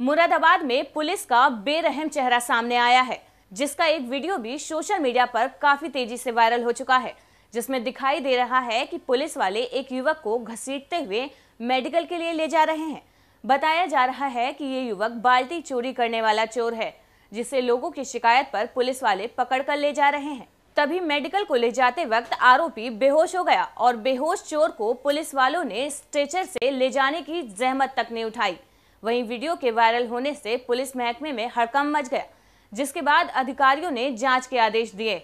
मुरादाबाद में पुलिस का बेरहम चेहरा सामने आया है जिसका एक वीडियो भी सोशल मीडिया पर काफी तेजी से वायरल हो चुका है जिसमें दिखाई दे रहा है कि पुलिस वाले एक युवक को घसीटते हुए मेडिकल के लिए ले जा रहे हैं बताया जा रहा है कि ये युवक बाल्टी चोरी करने वाला चोर है जिसे लोगों की शिकायत पर पुलिस वाले पकड़ कर ले जा रहे हैं तभी मेडिकल को ले जाते वक्त आरोपी बेहोश हो गया और बेहोश चोर को पुलिस वालों ने स्ट्रेचर से ले जाने की जहमत तक नहीं उठाई वहीं वीडियो के वायरल होने से पुलिस महकमे में हड़कम मच गया जिसके बाद अधिकारियों ने जांच के आदेश दिए